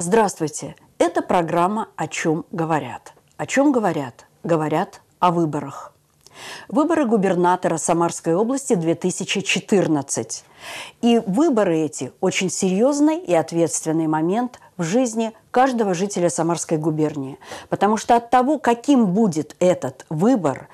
Здравствуйте! Это программа «О чем говорят». О чем говорят? Говорят о выборах. Выборы губернатора Самарской области 2014. И выборы эти – очень серьезный и ответственный момент в жизни каждого жителя Самарской губернии. Потому что от того, каким будет этот выбор,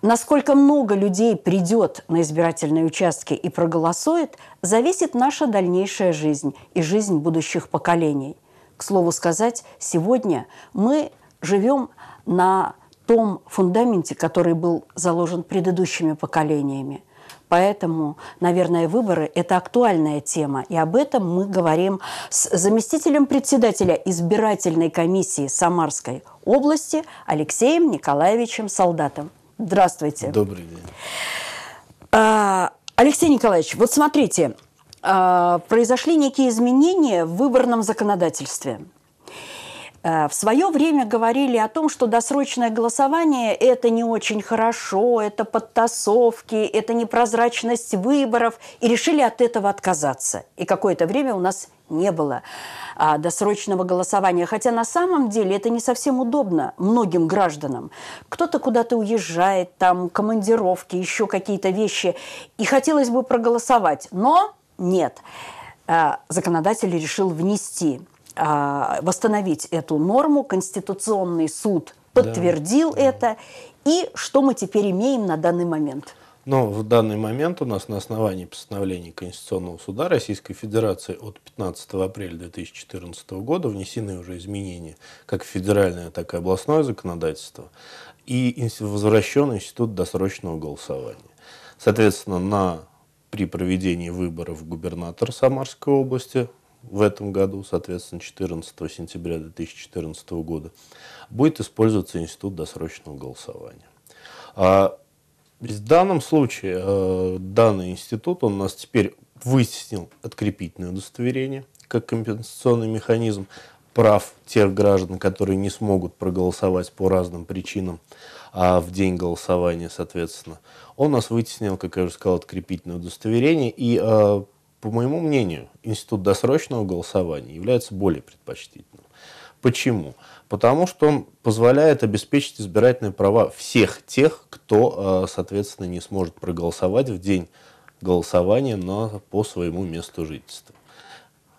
насколько много людей придет на избирательные участки и проголосует, зависит наша дальнейшая жизнь и жизнь будущих поколений – к слову сказать, сегодня мы живем на том фундаменте, который был заложен предыдущими поколениями. Поэтому, наверное, выборы – это актуальная тема. И об этом мы говорим с заместителем председателя избирательной комиссии Самарской области Алексеем Николаевичем Солдатом. Здравствуйте. Добрый день. А, Алексей Николаевич, вот смотрите, а, произошли некие изменения в выборном законодательстве. Э, в свое время говорили о том, что досрочное голосование – это не очень хорошо, это подтасовки, это непрозрачность выборов, и решили от этого отказаться. И какое-то время у нас не было а, досрочного голосования. Хотя на самом деле это не совсем удобно многим гражданам. Кто-то куда-то уезжает, там командировки, еще какие-то вещи. И хотелось бы проголосовать, но нет. Э, законодатель решил внести, э, восстановить эту норму. Конституционный суд подтвердил да. это. И что мы теперь имеем на данный момент? Но ну, в данный момент у нас на основании постановления Конституционного суда Российской Федерации от 15 апреля 2014 года внесены уже изменения как в федеральное, так и областное законодательство и возвращен институт досрочного голосования. Соответственно, на при проведении выборов губернатора Самарской области в этом году, соответственно, 14 сентября 2014 года, будет использоваться институт досрочного голосования. А в данном случае э, данный институт, он у нас теперь вытеснил открепительное удостоверение как компенсационный механизм, прав тех граждан, которые не смогут проголосовать по разным причинам, а в день голосования, соответственно, он нас вытеснил, как я уже сказал, открепительное удостоверение. И, а, по моему мнению, институт досрочного голосования является более предпочтительным. Почему? Потому что он позволяет обеспечить избирательные права всех тех, кто, а, соответственно, не сможет проголосовать в день голосования на, по своему месту жительства.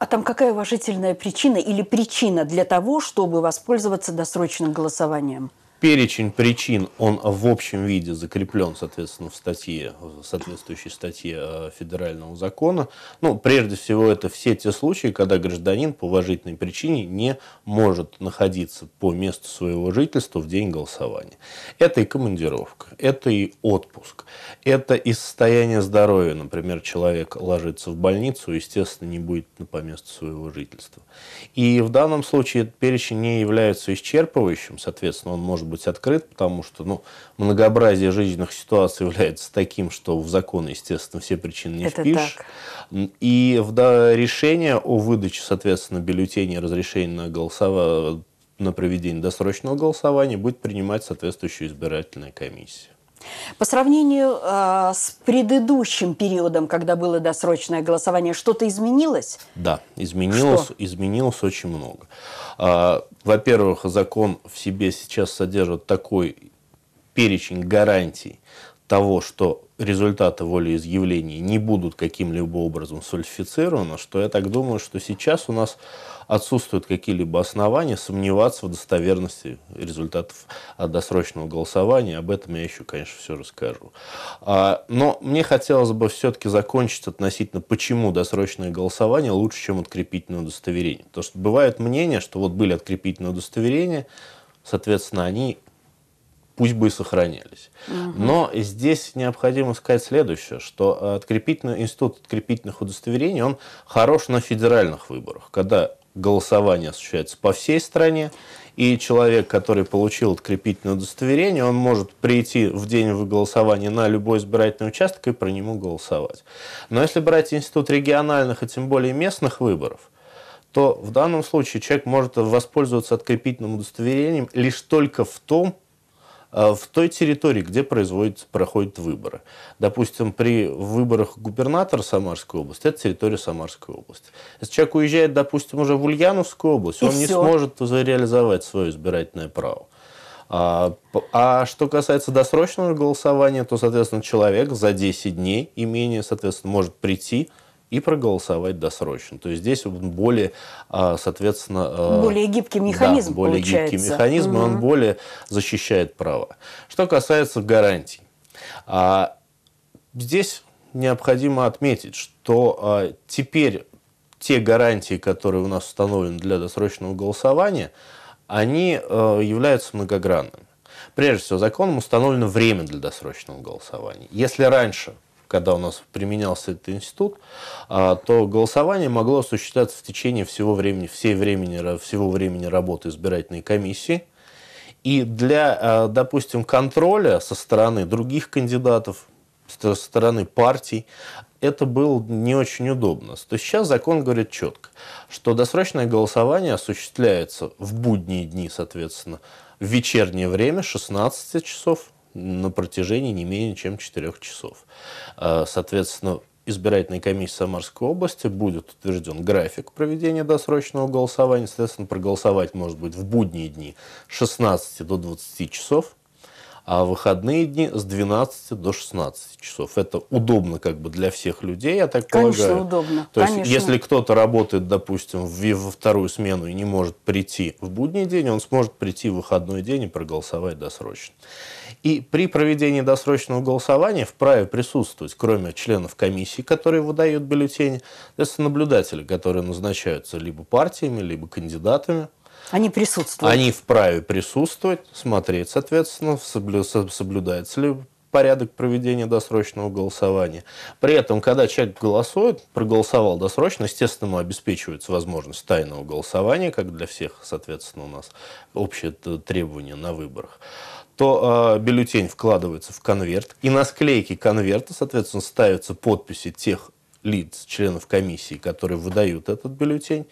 А там какая уважительная причина или причина для того, чтобы воспользоваться досрочным голосованием? перечень причин, он в общем виде закреплен, соответственно, в статье, в соответствующей статье э, федерального закона. Ну, прежде всего, это все те случаи, когда гражданин по уважительной причине не может находиться по месту своего жительства в день голосования. Это и командировка, это и отпуск, это и состояние здоровья. Например, человек ложится в больницу, естественно, не будет по месту своего жительства. И в данном случае этот перечень не является исчерпывающим, соответственно, он может быть открыт, потому что ну, многообразие жизненных ситуаций является таким, что в закон естественно, все причины не Это впишешь. Так. И да, решение о выдаче, соответственно, бюллетеней разрешения на голосование на проведение досрочного голосования будет принимать соответствующая избирательная комиссия. По сравнению э, с предыдущим периодом, когда было досрочное голосование, что-то изменилось? Да, изменилось, что? изменилось очень много. Э, во-первых, закон в себе сейчас содержит такой перечень гарантий того, что результаты волеизъявлений не будут каким-либо образом сульфицированы, что я так думаю, что сейчас у нас отсутствуют какие-либо основания сомневаться в достоверности результатов а, досрочного голосования. Об этом я еще, конечно, все расскажу. А, но мне хотелось бы все-таки закончить относительно, почему досрочное голосование лучше, чем открепительное удостоверение. Потому что бывает мнение, что вот были открепительные удостоверения, соответственно, они пусть бы и сохранялись. Угу. Но здесь необходимо сказать следующее, что открепительный институт открепительных удостоверений, он хорош на федеральных выборах, когда голосование осуществляется по всей стране, и человек, который получил открепительное удостоверение, он может прийти в день голосования на любой избирательный участок и про него голосовать. Но если брать институт региональных, и тем более местных выборов, то в данном случае человек может воспользоваться открепительным удостоверением лишь только в том Э, в той территории, где проходят выборы. Допустим, при выборах губернатора Самарской области, это территория Самарской области. Если человек уезжает, допустим, уже в Ульяновскую область, И он все. не сможет реализовать свое избирательное право. А, а что касается досрочного голосования, то, соответственно, человек за 10 дней и менее, соответственно, может прийти и проголосовать досрочно. То есть здесь он более, а, соответственно... А, более гибкий механизм да, более получается. гибкий механизм, угу. и он более защищает право. Что касается гарантий. А, здесь необходимо отметить, что теперь те гарантии, которые у нас установлены для досрочного голосования, они являются многогранными. Прежде всего, законом установлено время для досрочного голосования. Если раньше когда у нас применялся этот институт, а, то голосование могло осуществляться в течение всего времени, всей времени, всего времени работы избирательной комиссии. И для, а, допустим, контроля со стороны других кандидатов, со стороны партий, это было не очень удобно. То есть сейчас закон говорит четко, что досрочное голосование осуществляется в будние дни, соответственно, в вечернее время 16 часов на протяжении не менее чем 4 часов. А, соответственно, избирательной комиссии Самарской области будет утвержден график проведения досрочного голосования. Соответственно, проголосовать может быть в будние дни с 16 до 20 часов а выходные дни с 12 до 16 часов. Это удобно как бы для всех людей, я так Конечно, полагаю. удобно. То Конечно. есть, если кто-то работает, допустим, во вторую смену и не может прийти в будний день, он сможет прийти в выходной день и проголосовать досрочно. И при проведении досрочного голосования вправе присутствовать, кроме членов комиссии, которые выдают бюллетени, это наблюдатели, которые назначаются либо партиями, либо кандидатами они присутствуют. Они вправе присутствовать, смотреть, соответственно, соблю... соблюдается ли порядок проведения досрочного голосования. При этом, когда человек голосует, проголосовал досрочно, естественно, ему обеспечивается возможность тайного голосования, как для всех, соответственно, у нас общее требование на выборах то э, бюллетень вкладывается в конверт, и на склейке конверта, соответственно, ставятся подписи тех лиц, членов комиссии, которые выдают этот бюллетень.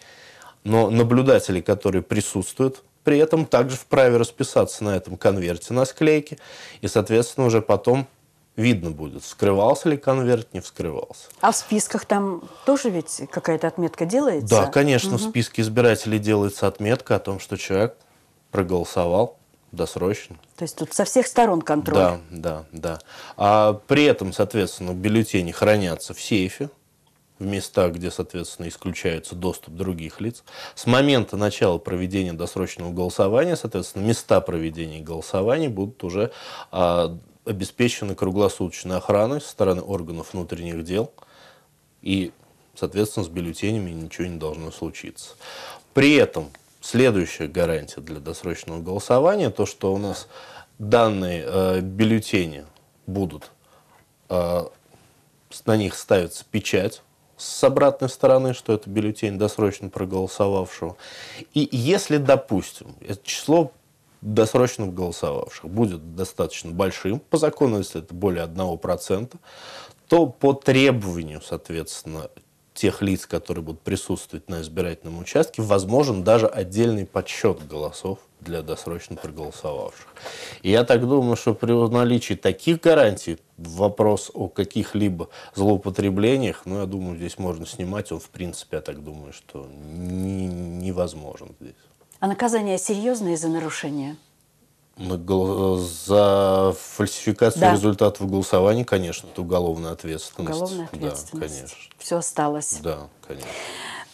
Но наблюдатели, которые присутствуют, при этом также вправе расписаться на этом конверте на склейке, и, соответственно, уже потом видно будет, вскрывался ли конверт, не вскрывался. А в списках там тоже ведь какая-то отметка делается? Да, конечно, угу. в списке избирателей делается отметка о том, что человек проголосовал досрочно. То есть тут со всех сторон контроль. Да, да, да. А при этом, соответственно, бюллетени хранятся в сейфе, в местах, где, соответственно, исключается доступ других лиц. С момента начала проведения досрочного голосования, соответственно, места проведения голосования будут уже а, обеспечены круглосуточной охраной со стороны органов внутренних дел. И, соответственно, с бюллетенями ничего не должно случиться. При этом следующая гарантия для досрочного голосования, то, что у нас данные э, бюллетени будут, э, на них ставится печать, с обратной стороны, что это бюллетень досрочно проголосовавшего. И если, допустим, число досрочно голосовавших будет достаточно большим, по закону, если это более 1%, то по требованию, соответственно, тех лиц, которые будут присутствовать на избирательном участке, возможен даже отдельный подсчет голосов для досрочно проголосовавших. И я так думаю, что при наличии таких гарантий вопрос о каких-либо злоупотреблениях, ну, я думаю, здесь можно снимать, он, в принципе, я так думаю, что не, невозможен здесь. А наказание серьезное за нарушение? За фальсификацию да. результатов голосования, конечно, это уголовная ответственность. Уголовная ответственность. Да, конечно. Все осталось. Да, конечно.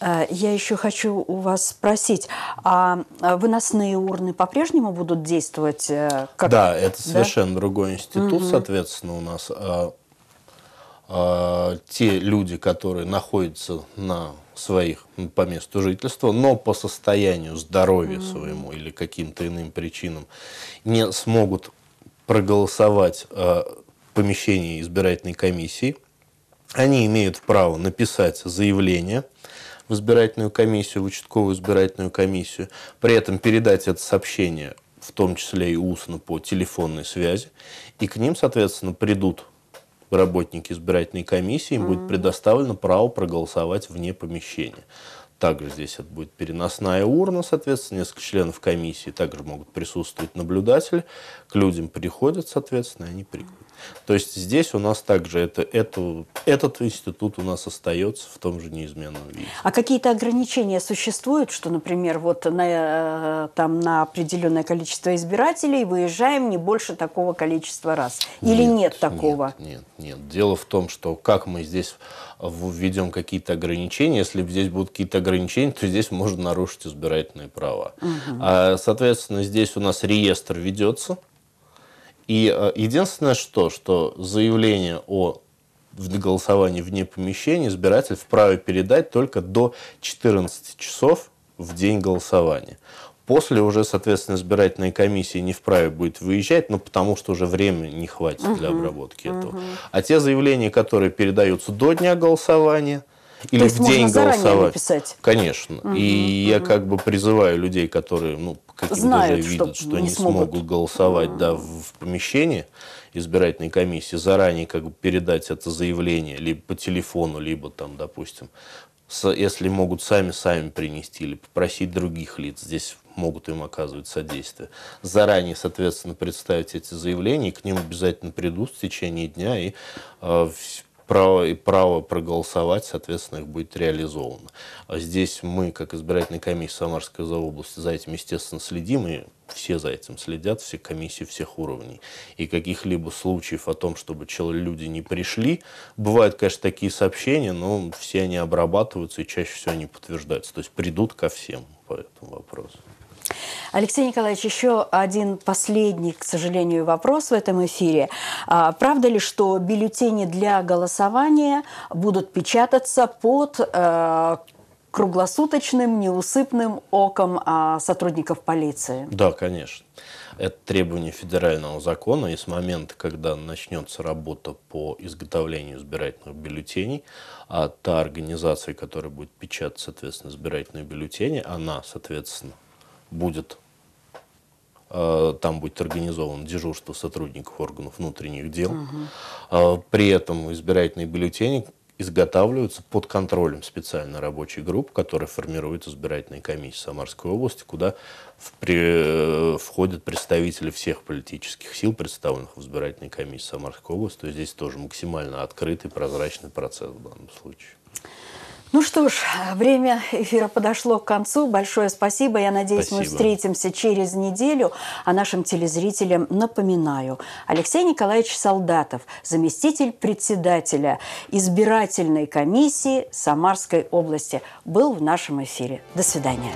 Э, я еще хочу у вас спросить, а э, выносные урны по-прежнему будут действовать? Э, как... Да, это совершенно да? другой институт, угу. соответственно, у нас. А, а, те люди, которые находятся на своих по месту жительства, но по состоянию здоровья mm своему или каким-то иным причинам не смогут проголосовать э, а, в помещении избирательной комиссии, они имеют право написать заявление, в избирательную комиссию, в участковую избирательную комиссию, при этом передать это сообщение, в том числе и устно, по телефонной связи, и к ним, соответственно, придут работники избирательной комиссии, им mm-hmm. будет предоставлено право проголосовать вне помещения. Также здесь это будет переносная урна, соответственно, несколько членов комиссии также могут присутствовать наблюдатели. К людям приходят, соответственно, и они приходят. То есть здесь у нас также это, это, этот институт у нас остается в том же неизменном виде. А какие-то ограничения существуют, что, например, вот на, э, там, на определенное количество избирателей выезжаем не больше такого количества раз? Или нет, нет такого? Нет, нет, нет. Дело в том, что как мы здесь введем какие-то ограничения, если здесь будут какие-то ограничения, то здесь можно нарушить избирательные права. Угу. А, соответственно, здесь у нас реестр ведется, и э, единственное что, что заявление о в голосовании вне помещения избиратель вправе передать только до 14 часов в день голосования. После уже, соответственно, избирательная комиссия не вправе будет выезжать, ну, потому что уже времени не хватит для обработки угу. этого. А те заявления, которые передаются до дня голосования – или То есть в день можно голосовать. написать. Конечно. Угу, и угу. я как бы призываю людей, которые, ну, каким-то же видят, что, что не смогут, смогут голосовать, угу. да, в помещении избирательной комиссии, заранее как бы передать это заявление либо по телефону, либо там, допустим, если могут сами, сами принести или попросить других лиц. Здесь могут им оказывать содействие. Заранее, соответственно, представить эти заявления, и к ним обязательно придут в течение дня и э, право и право проголосовать, соответственно, их будет реализовано. А здесь мы, как избирательная комиссия Самарской за области, за этим, естественно, следим, и все за этим следят, все комиссии всех уровней. И каких-либо случаев о том, чтобы люди не пришли, бывают, конечно, такие сообщения, но все они обрабатываются и чаще всего они подтверждаются. То есть придут ко всем по этому вопросу. Алексей Николаевич, еще один последний, к сожалению, вопрос в этом эфире. А, правда ли, что бюллетени для голосования будут печататься под э, круглосуточным, неусыпным оком э, сотрудников полиции? Да, конечно. Это требование федерального закона, и с момента, когда начнется работа по изготовлению избирательных бюллетеней, а та организация, которая будет печатать, соответственно, избирательные бюллетени, она, соответственно, будет э, там будет организован дежурство сотрудников органов внутренних дел. Угу. При этом избирательные бюллетени изготавливаются под контролем специальной рабочей группы, которая формирует избирательные комиссии Самарской области, куда в при... Э, входят представители всех политических сил, представленных в избирательной комиссии Самарской области. То есть здесь тоже максимально открытый, прозрачный процесс в данном случае. Ну что ж, время эфира подошло к концу. Большое спасибо. Я надеюсь, спасибо. мы встретимся через неделю. А нашим телезрителям напоминаю. Алексей Николаевич Солдатов, заместитель председателя избирательной комиссии Самарской области, был в нашем эфире. До свидания.